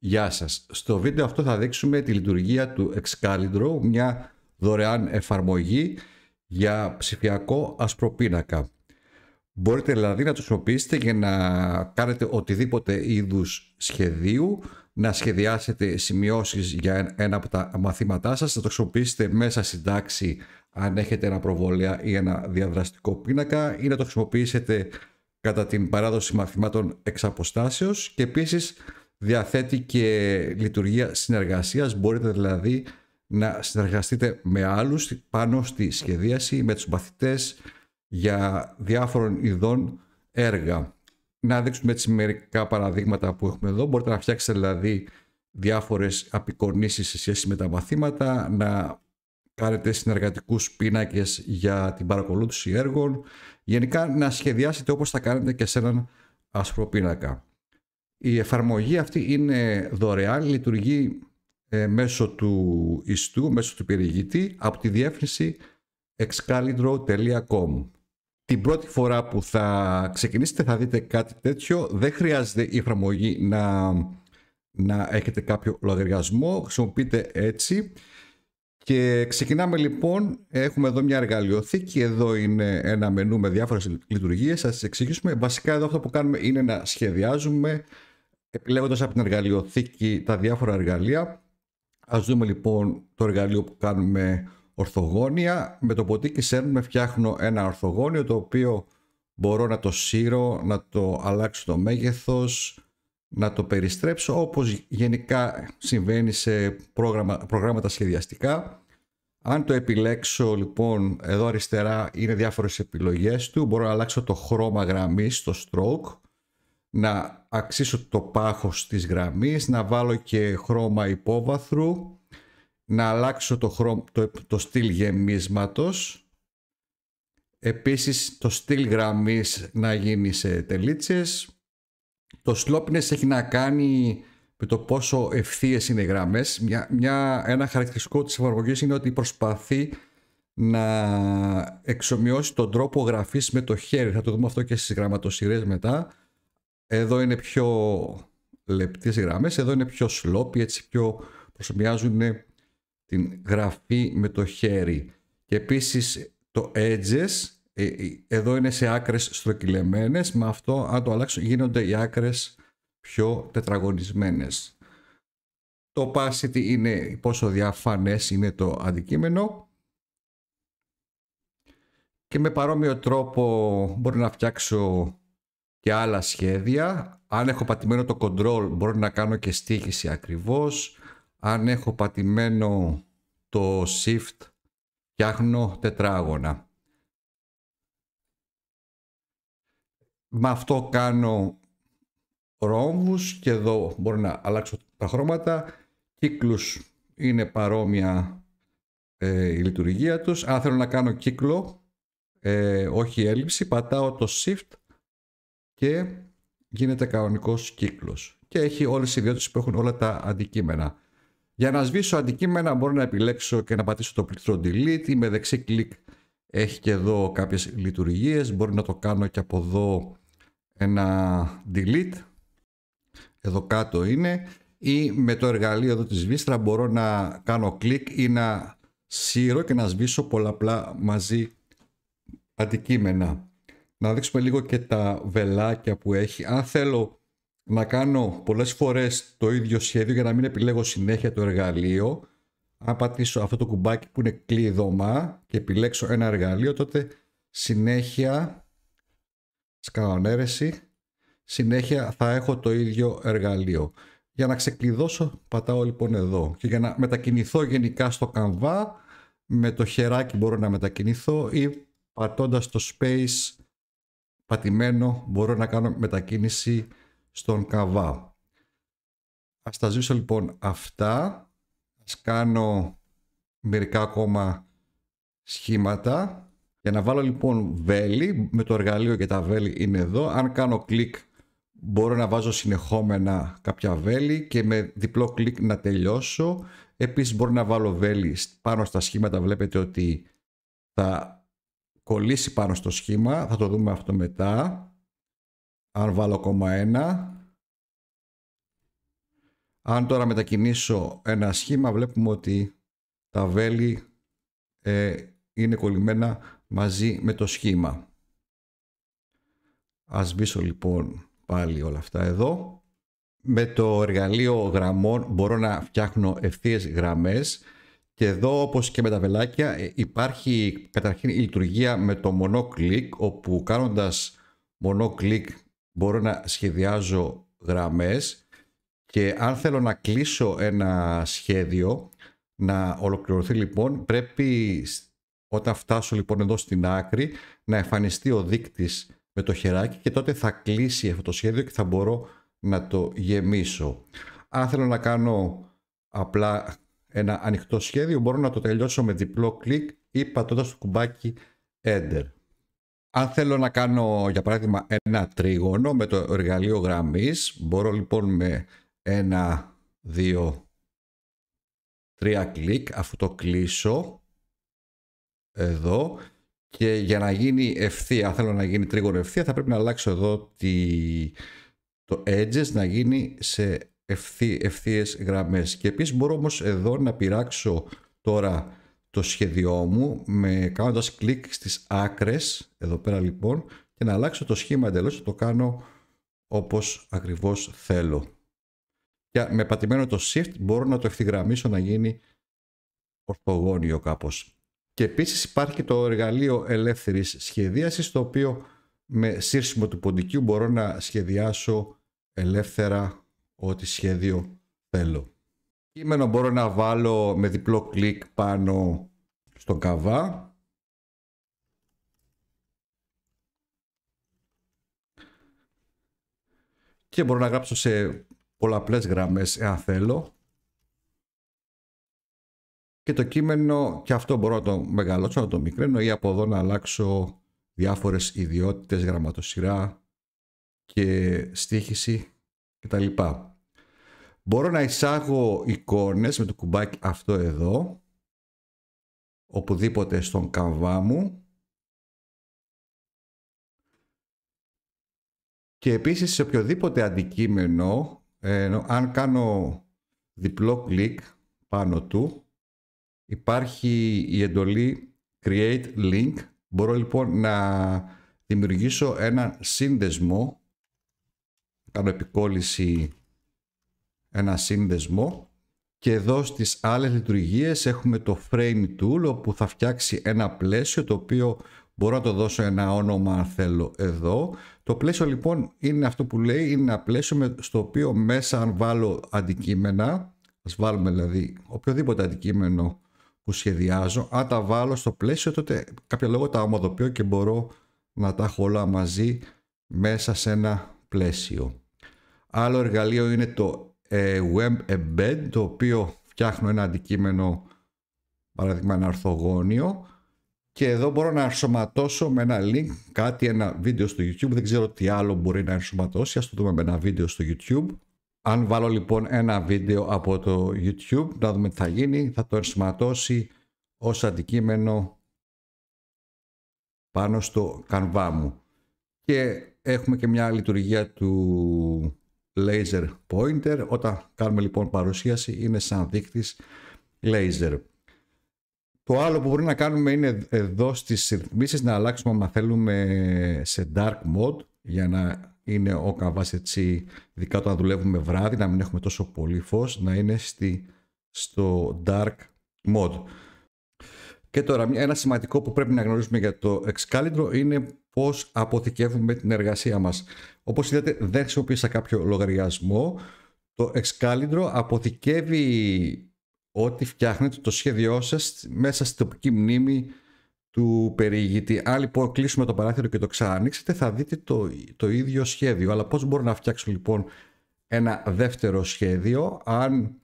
Γεια σας. Στο βίντεο αυτό θα δείξουμε τη λειτουργία του Excalibur, μια δωρεάν εφαρμογή για ψηφιακό ασπροπίνακα. Μπορείτε δηλαδή να το χρησιμοποιήσετε για να κάνετε οτιδήποτε είδους σχεδίου, να σχεδιάσετε σημειώσεις για ένα από τα μαθήματά σας, να το χρησιμοποιήσετε μέσα στην τάξη αν έχετε ένα προβολέα ή ένα διαδραστικό πίνακα ή να το χρησιμοποιήσετε κατά την παράδοση μαθημάτων εξ αποστάσεως και επίσης διαθέτει και λειτουργία συνεργασίας. Μπορείτε δηλαδή να συνεργαστείτε με άλλους πάνω στη σχεδίαση, με τους μαθητές για διάφορων ειδών έργα. Να δείξουμε έτσι μερικά παραδείγματα που έχουμε εδώ. Μπορείτε να φτιάξετε δηλαδή διάφορες απεικονίσεις σε σχέση με τα μαθήματα, να κάνετε συνεργατικούς πίνακες για την παρακολούθηση έργων. Γενικά να σχεδιάσετε όπως θα κάνετε και σε έναν ασπροπίνακα. Η εφαρμογή αυτή είναι δωρεάν, λειτουργεί ε, μέσω του ιστού, μέσω του περιηγητή από τη διεύθυνση excalidro.com Την πρώτη φορά που θα ξεκινήσετε θα δείτε κάτι τέτοιο. Δεν χρειάζεται η εφαρμογή να, να έχετε κάποιο λογαριασμό. Χρησιμοποιείτε έτσι. Και ξεκινάμε λοιπόν, έχουμε εδώ μια εργαλειοθήκη, εδώ είναι ένα μενού με διάφορες λειτουργίες, θα σας εξηγήσουμε. Βασικά εδώ αυτό που κάνουμε είναι να σχεδιάζουμε, επιλέγοντας από την εργαλειοθήκη τα διάφορα εργαλεία. Ας δούμε λοιπόν το εργαλείο που κάνουμε ορθογόνια. Με το ποτίκι σέρνουμε φτιάχνω ένα ορθογόνιο το οποίο μπορώ να το σύρω, να το αλλάξω το μέγεθος, να το περιστρέψω όπως γενικά συμβαίνει σε πρόγραμμα, προγράμματα σχεδιαστικά. Αν το επιλέξω λοιπόν εδώ αριστερά είναι διάφορες επιλογές του. Μπορώ να αλλάξω το χρώμα γραμμής στο stroke να αξίσω το πάχος της γραμμής, να βάλω και χρώμα υπόβαθρου, να αλλάξω το, χρώμα, το, το στυλ γεμίσματος, επίσης το στυλ γραμμής να γίνει σε τελίτσες, το σλόπινες έχει να κάνει με το πόσο ευθείες είναι οι γραμμές. Μια, μια, ένα χαρακτηριστικό της εφαρμογής είναι ότι προσπαθεί να εξομοιώσει τον τρόπο γραφής με το χέρι. Θα το δούμε αυτό και στις γραμματοσυρές μετά εδώ είναι πιο λεπτές οι γραμμές, εδώ είναι πιο σλόπι έτσι πιο προσωμιάζουν την γραφή με το χέρι. Και επίσης το edges, ε, ε, εδώ είναι σε άκρες στροκυλεμένες, με αυτό αν το αλλάξω γίνονται οι άκρες πιο τετραγωνισμένες. Το opacity είναι πόσο διαφανές είναι το αντικείμενο. Και με παρόμοιο τρόπο μπορώ να φτιάξω και άλλα σχέδια. Αν έχω πατημένο το control μπορώ να κάνω και στήχηση ακριβώς. Αν έχω πατημένο το shift φτιάχνω τετράγωνα. Με αυτό κάνω ρόμβους και εδώ μπορώ να αλλάξω τα χρώματα. Κύκλους είναι παρόμοια ε, η λειτουργία τους. Αν θέλω να κάνω κύκλο, ε, όχι έλλειψη, πατάω το shift και γίνεται κανονικός κύκλος. Και έχει όλες οι ιδιότητες που έχουν όλα τα αντικείμενα. Για να σβήσω αντικείμενα μπορώ να επιλέξω και να πατήσω το πλήκτρο delete ή με δεξί κλικ έχει και εδώ κάποιες λειτουργίες. Μπορώ να το κάνω και από εδώ ένα delete. Εδώ κάτω είναι. Ή με το εργαλείο εδώ της βίστρα μπορώ να κάνω κλικ ή να σύρω και να σβήσω πολλαπλά μαζί αντικείμενα να δείξουμε λίγο και τα βελάκια που έχει. Αν θέλω να κάνω πολλές φορές το ίδιο σχέδιο για να μην επιλέγω συνέχεια το εργαλείο, αν πατήσω αυτό το κουμπάκι που είναι κλειδωμά και επιλέξω ένα εργαλείο, τότε συνέχεια, σκανονέρεση, συνέχεια θα έχω το ίδιο εργαλείο. Για να ξεκλειδώσω πατάω λοιπόν εδώ και για να μετακινηθώ γενικά στο καμβά με το χεράκι μπορώ να μετακινηθώ ή πατώντας το space πατημένο μπορώ να κάνω μετακίνηση στον καβά. Ας τα ζήσω λοιπόν αυτά. Ας κάνω μερικά ακόμα σχήματα. Για να βάλω λοιπόν βέλη, με το εργαλείο και τα βέλη είναι εδώ. Αν κάνω κλικ μπορώ να βάζω συνεχόμενα κάποια βέλη και με διπλό κλικ να τελειώσω. Επίσης μπορώ να βάλω βέλη πάνω στα σχήματα. Βλέπετε ότι θα κολλήσει πάνω στο σχήμα, θα το δούμε αυτό μετά. Αν βάλω κόμμα ένα. αν τώρα μετακινήσω ένα σχήμα βλέπουμε ότι τα βέλη ε, είναι κολλημένα μαζί με το σχήμα. Ας μπήσω λοιπόν πάλι όλα αυτά εδώ. Με το εργαλείο γραμμών μπορώ να φτιάχνω ευθείες γραμμές και εδώ, όπως και με τα βελάκια, ε, υπάρχει καταρχήν η λειτουργία με το μονό κλικ, όπου κάνοντας μονό κλικ μπορώ να σχεδιάζω γραμμές και αν θέλω να κλείσω ένα σχέδιο, να ολοκληρωθεί λοιπόν, πρέπει όταν φτάσω λοιπόν εδώ στην άκρη να εμφανιστεί ο δείκτης με το χεράκι και τότε θα κλείσει αυτό το σχέδιο και θα μπορώ να το γεμίσω. Αν θέλω να κάνω απλά ένα ανοιχτό σχέδιο, μπορώ να το τελειώσω με διπλό κλικ ή πατώντας το κουμπάκι Enter. Αν θέλω να κάνω, για παράδειγμα, ένα τρίγωνο με το εργαλείο γραμμής, μπορώ λοιπόν με ένα, δύο, τρία κλικ, αφού το κλείσω, εδώ, και για να γίνει ευθεία, αν θέλω να γίνει τρίγωνο ευθεία, θα πρέπει να αλλάξω εδώ τη, το edges να γίνει σε ευθείες γραμμές. Και επίσης μπορώ όμως εδώ να πειράξω τώρα το σχέδιό μου με κάνοντας κλικ στις άκρες, εδώ πέρα λοιπόν, και να αλλάξω το σχήμα εντελώς και το κάνω όπως ακριβώς θέλω. Και με πατημένο το shift μπορώ να το ευθυγραμμίσω να γίνει ορθογώνιο κάπως. Και επίσης υπάρχει το εργαλείο ελεύθερης σχεδίασης το οποίο με σύρσιμο του ποντικού μπορώ να σχεδιάσω ελεύθερα ό,τι σχέδιο θέλω. Κείμενο μπορώ να βάλω με διπλό κλικ πάνω στο καβά. Και μπορώ να γράψω σε πολλαπλές γραμμές εάν θέλω. Και το κείμενο και αυτό μπορώ να το μεγαλώσω, να το μικραίνω ή από εδώ να αλλάξω διάφορες ιδιότητες, γραμματοσυρά και στήχηση Μπορώ να εισάγω εικόνες με το κουμπάκι αυτό εδώ, οπουδήποτε στον καμβά μου. Και επίσης σε οποιοδήποτε αντικείμενο, ε, αν κάνω διπλό κλικ πάνω του, υπάρχει η εντολή Create Link. Μπορώ λοιπόν να δημιουργήσω ένα σύνδεσμο κάνω επικόλυση ένα σύνδεσμο και εδώ στις άλλες λειτουργίες έχουμε το frame tool που θα φτιάξει ένα πλαίσιο το οποίο μπορώ να το δώσω ένα όνομα αν θέλω εδώ. Το πλαίσιο λοιπόν είναι αυτό που λέει, είναι ένα πλαίσιο στο οποίο μέσα αν βάλω αντικείμενα, ας βάλουμε δηλαδή οποιοδήποτε αντικείμενο που σχεδιάζω, αν τα βάλω στο πλαίσιο τότε κάποια λόγο τα ομοδοποιώ και μπορώ να τα έχω όλα μαζί μέσα σε ένα πλαίσιο. Άλλο εργαλείο είναι το ε, Web Embed, το οποίο φτιάχνω ένα αντικείμενο, παράδειγμα ένα αρθογόνιο και εδώ μπορώ να ενσωματώσω με ένα link κάτι, ένα βίντεο στο YouTube. Δεν ξέρω τι άλλο μπορεί να ενσωματώσει. Ας το δούμε με ένα βίντεο στο YouTube. Αν βάλω λοιπόν ένα βίντεο από το YouTube, να δούμε τι θα γίνει. Θα το ενσωματώσει ως αντικείμενο πάνω στο κανβά μου. Και έχουμε και μια λειτουργία του laser pointer. Όταν κάνουμε λοιπόν παρουσίαση είναι σαν δείκτης laser. Το άλλο που μπορεί να κάνουμε είναι εδώ στις ρυθμίσεις να αλλάξουμε αν θέλουμε σε dark mode για να είναι ο καβάς έτσι ειδικά όταν δουλεύουμε βράδυ να μην έχουμε τόσο πολύ φως να είναι στη, στο dark mode. Και τώρα, ένα σημαντικό που πρέπει να γνωρίζουμε για το εξκάλυντρο είναι πώς αποθηκεύουμε την εργασία μας. Όπως είδατε, δεν χρησιμοποίησα κάποιο λογαριασμό. Το εξκάλυντρο αποθηκεύει ό,τι φτιάχνετε, το σχέδιό σας μέσα στην τοπική μνήμη του περιηγητή. Αν λοιπόν κλείσουμε το παράθυρο και το ξανανοίξετε, θα δείτε το, το ίδιο σχέδιο. Αλλά πώς μπορώ να φτιάξω λοιπόν ένα δεύτερο σχέδιο, αν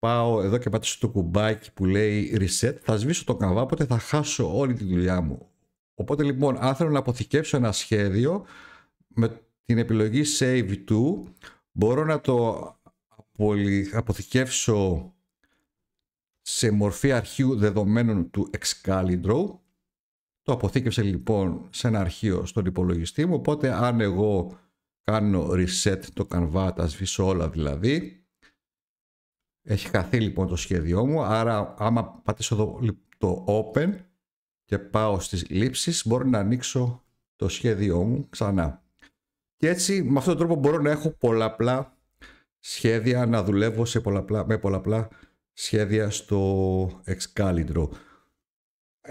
πάω εδώ και πατήσω το κουμπάκι που λέει reset, θα σβήσω το καβά, οπότε θα χάσω όλη τη δουλειά μου. Οπότε λοιπόν, αν θέλω να αποθηκεύσω ένα σχέδιο, με την επιλογή save to, μπορώ να το αποθηκεύσω σε μορφή αρχείου δεδομένων του Excalibur. Το αποθήκευσε λοιπόν σε ένα αρχείο στον υπολογιστή μου, οπότε αν εγώ κάνω reset το κανβά, τα σβήσω όλα δηλαδή, έχει χαθεί λοιπόν το σχέδιό μου, άρα άμα πατήσω εδώ το Open και πάω στις λήψεις, μπορώ να ανοίξω το σχέδιό μου ξανά. Και έτσι με αυτόν τον τρόπο μπορώ να έχω πολλαπλά σχέδια, να δουλεύω σε πολλαπλά, με πολλαπλά σχέδια στο Excalibur.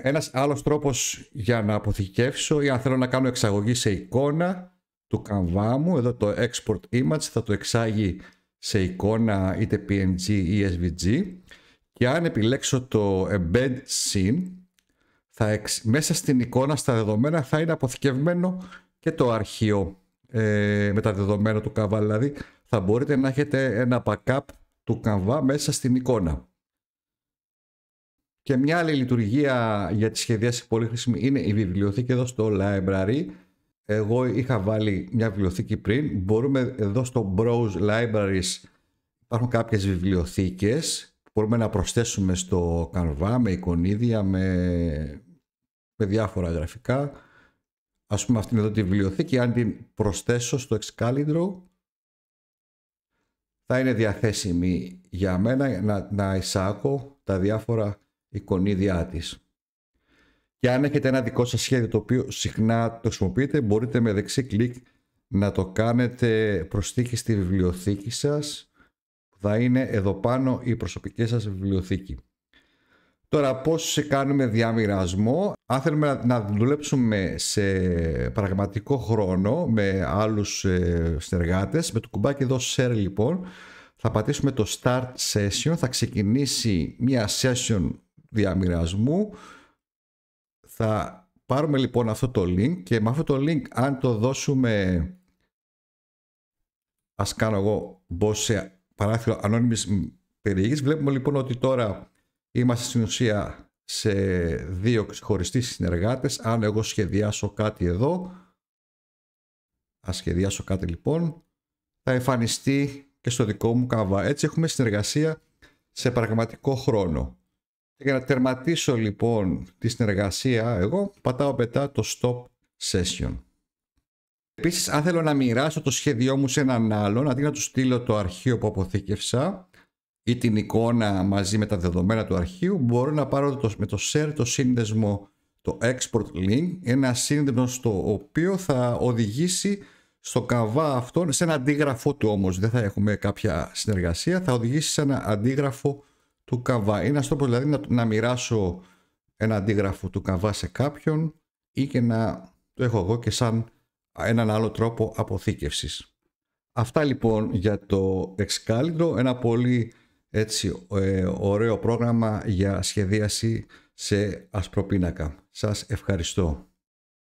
Ένας άλλος τρόπος για να αποθηκεύσω ή αν θέλω να κάνω εξαγωγή σε εικόνα του καμβά μου, εδώ το Export Image θα το εξάγει σε εικόνα είτε PNG ή SVG και αν επιλέξω το Embed Scene θα μέσα στην εικόνα στα δεδομένα θα είναι αποθηκευμένο και το αρχείο ε, με τα δεδομένα του Canva δηλαδή θα μπορείτε να έχετε ένα backup του Canva μέσα στην εικόνα. Και μια άλλη λειτουργία για τη σχεδιάση πολύ χρήσιμη είναι η βιβλιοθήκη εδώ στο Library εγώ είχα βάλει μια βιβλιοθήκη πριν. Μπορούμε εδώ στο Browse Libraries υπάρχουν κάποιες βιβλιοθήκες που μπορούμε να προσθέσουμε στο καρβά με εικονίδια, με, διάφορα γραφικά. Ας πούμε αυτήν εδώ τη βιβλιοθήκη, αν την προσθέσω στο Excalibur θα είναι διαθέσιμη για μένα να, να εισάγω τα διάφορα εικονίδια της. Και αν έχετε ένα δικό σας σχέδιο το οποίο συχνά το χρησιμοποιείτε, μπορείτε με δεξί κλικ να το κάνετε προσθήκη στη βιβλιοθήκη σας, που θα είναι εδώ πάνω η προσωπική σας βιβλιοθήκη. Τώρα πώς κάνουμε διαμοιρασμό, αν θέλουμε να δουλέψουμε σε πραγματικό χρόνο με άλλους ε, συνεργάτες, με το κουμπάκι εδώ share λοιπόν, θα πατήσουμε το start session, θα ξεκινήσει μια session διαμοιρασμού, θα πάρουμε λοιπόν αυτό το link και με αυτό το link αν το δώσουμε ας κάνω εγώ μπω σε παράθυρο ανώνυμης περιήγησης βλέπουμε λοιπόν ότι τώρα είμαστε στην ουσία σε δύο ξεχωριστοί συνεργάτες αν εγώ σχεδιάσω κάτι εδώ ας σχεδιάσω κάτι λοιπόν θα εμφανιστεί και στο δικό μου καβά έτσι έχουμε συνεργασία σε πραγματικό χρόνο για να τερματίσω λοιπόν τη συνεργασία, εγώ πατάω μετά το stop session. Επίσης, αν θέλω να μοιράσω το σχέδιό μου σε έναν άλλον, αντί να του στείλω το αρχείο που αποθήκευσα ή την εικόνα μαζί με τα δεδομένα του αρχείου, μπορώ να πάρω το, με το share το σύνδεσμο, το export link, ένα σύνδεσμο στο οποίο θα οδηγήσει στο καβά αυτόν, σε ένα αντίγραφο του όμως, δεν θα έχουμε κάποια συνεργασία, θα οδηγήσει σε ένα αντίγραφο του Καβά. Είναι αυτό δηλαδή να, μοιράσω ένα αντίγραφο του Καβά σε κάποιον ή και να το έχω εγώ και σαν έναν άλλο τρόπο αποθήκευσης. Αυτά λοιπόν για το Excalibur, ένα πολύ έτσι ε, ωραίο πρόγραμμα για σχεδίαση σε ασπροπίνακα. Σας ευχαριστώ.